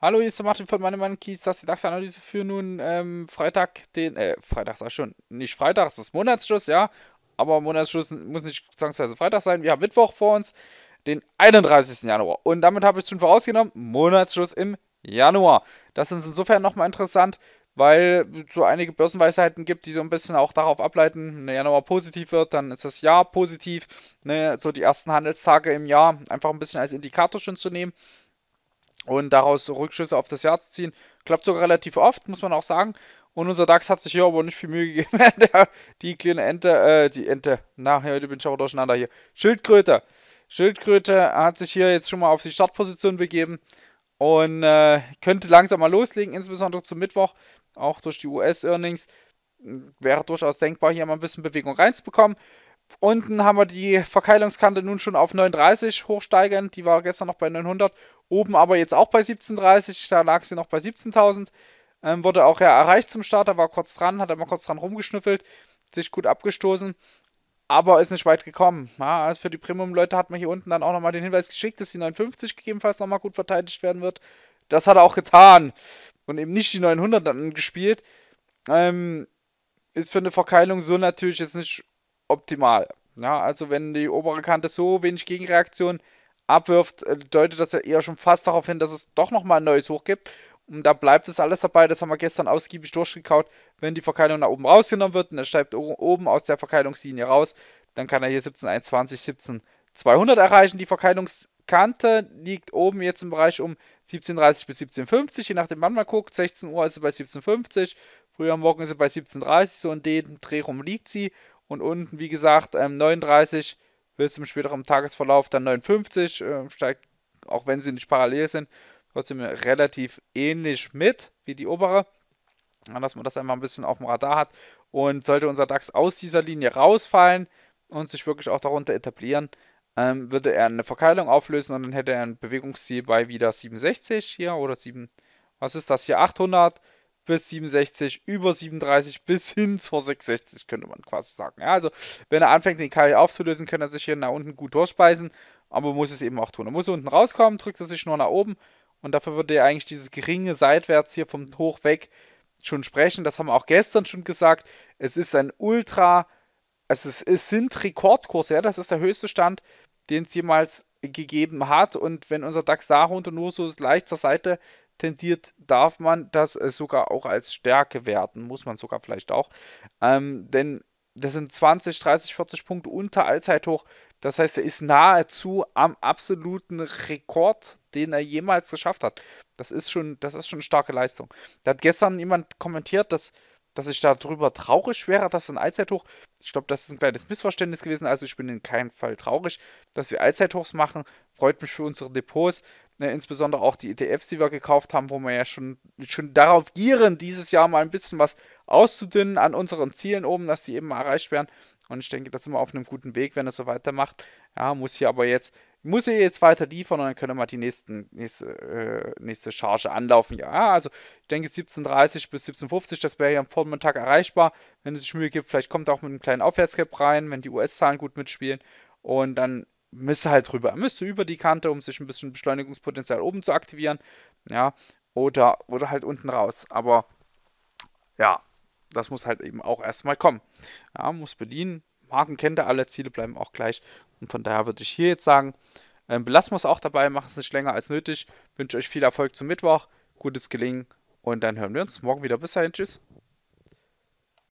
Hallo, hier ist der Martin von meinem Mann Kies. Das ist die DAX-Analyse für nun ähm, Freitag, den, äh, Freitag sag ich schon, nicht Freitag, es ist Monatsschluss, ja. Aber Monatsschluss muss nicht zwangsweise Freitag sein. Wir haben Mittwoch vor uns, den 31. Januar. Und damit habe ich schon vorausgenommen, Monatsschluss im Januar. Das ist insofern nochmal interessant, weil so einige Börsenweisheiten gibt, die so ein bisschen auch darauf ableiten, wenn der Januar positiv wird, dann ist das Jahr positiv, ne, so die ersten Handelstage im Jahr einfach ein bisschen als Indikator schon zu nehmen und daraus Rückschlüsse auf das Jahr zu ziehen. Klappt sogar relativ oft, muss man auch sagen. Und unser DAX hat sich hier aber nicht viel Mühe gegeben. der, die kleine Ente, äh, die Ente, na, heute bin ich aber durcheinander hier. Schildkröte. Schildkröte hat sich hier jetzt schon mal auf die Startposition begeben und äh, könnte langsam mal loslegen, insbesondere zum Mittwoch auch durch die US-Earnings. Wäre durchaus denkbar, hier mal ein bisschen Bewegung reinzubekommen. Unten haben wir die Verkeilungskante nun schon auf 39 hochsteigend. Die war gestern noch bei 900. Oben aber jetzt auch bei 1730. Da lag sie noch bei 17.000. Ähm, wurde auch ja erreicht zum Start. Da war kurz dran, hat aber kurz dran rumgeschnüffelt. Sich gut abgestoßen. Aber ist nicht weit gekommen. Ja, also für die Premium-Leute hat man hier unten dann auch nochmal den Hinweis geschickt, dass die 59 gegebenenfalls nochmal gut verteidigt werden wird. Das hat er auch getan und eben nicht die 900 dann gespielt, ähm, ist für eine Verkeilung so natürlich jetzt nicht optimal. Ja, also wenn die obere Kante so wenig Gegenreaktion abwirft, äh, deutet das ja eher schon fast darauf hin, dass es doch nochmal ein neues Hoch gibt. Und da bleibt es alles dabei, das haben wir gestern ausgiebig durchgekaut. Wenn die Verkeilung nach oben rausgenommen wird und er steigt oben aus der Verkeilungslinie raus, dann kann er hier 17,120, 17,200 erreichen, die Verkeilungslinie. Kante liegt oben jetzt im Bereich um 17.30 bis 17.50, je nachdem wann man guckt. 16 Uhr ist sie bei 17.50, früher am Morgen ist sie bei 17.30, so in dem Dreh rum liegt sie. Und unten, wie gesagt, 39 bis zum späteren Tagesverlauf dann 59, ähm, steigt, auch wenn sie nicht parallel sind, trotzdem relativ ähnlich mit wie die obere. Dass man das einmal ein bisschen auf dem Radar hat. Und sollte unser DAX aus dieser Linie rausfallen und sich wirklich auch darunter etablieren, ähm, würde er eine Verkeilung auflösen und dann hätte er ein Bewegungsziel bei wieder 67 hier oder 7, was ist das hier, 800 bis 67, über 37 bis hin zur 660 könnte man quasi sagen. Ja, also wenn er anfängt, den Keil aufzulösen, kann er sich hier nach unten gut durchspeisen, aber muss es eben auch tun. Er muss unten rauskommen, drückt er sich nur nach oben und dafür würde er eigentlich dieses geringe Seitwärts hier vom Hoch weg schon sprechen. Das haben wir auch gestern schon gesagt. Es ist ein ultra also es, es sind Rekordkurse, ja, das ist der höchste Stand, den es jemals gegeben hat. Und wenn unser DAX darunter nur so leicht zur Seite tendiert, darf man das äh, sogar auch als Stärke werten. Muss man sogar vielleicht auch. Ähm, denn das sind 20, 30, 40 Punkte unter Allzeithoch. Das heißt, er ist nahezu am absoluten Rekord, den er jemals geschafft hat. Das ist schon, das ist schon eine starke Leistung. Da hat gestern jemand kommentiert, dass dass ich darüber traurig wäre, dass ein Allzeithoch. Ich glaube, das ist ein kleines Missverständnis gewesen. Also ich bin in keinem Fall traurig, dass wir Allzeithochs machen. Freut mich für unsere Depots, ne, insbesondere auch die ETFs, die wir gekauft haben, wo wir ja schon, schon darauf gieren, dieses Jahr mal ein bisschen was auszudünnen an unseren Zielen oben, dass die eben erreicht werden. Und ich denke, das sind wir auf einem guten Weg, wenn er so weitermacht. Ja, muss hier aber jetzt, muss er jetzt weiter liefern und dann können wir die nächsten, nächste, äh, nächste Charge anlaufen. Ja, also ich denke 17.30 bis 17.50, das wäre ja am Vormittag erreichbar. Wenn es sich Mühe gibt, vielleicht kommt er auch mit einem kleinen Aufwärtscap rein, wenn die US-Zahlen gut mitspielen. Und dann müsste halt drüber, er müsste über die Kante, um sich ein bisschen Beschleunigungspotenzial oben zu aktivieren. Ja, oder, oder halt unten raus. Aber ja, das muss halt eben auch erstmal kommen. Ja, muss bedienen. Marken kennt er, alle Ziele bleiben auch gleich. Und von daher würde ich hier jetzt sagen, ähm, belassen wir es auch dabei, machen es nicht länger als nötig. Wünsche euch viel Erfolg zum Mittwoch, gutes Gelingen und dann hören wir uns morgen wieder. Bis dahin, tschüss.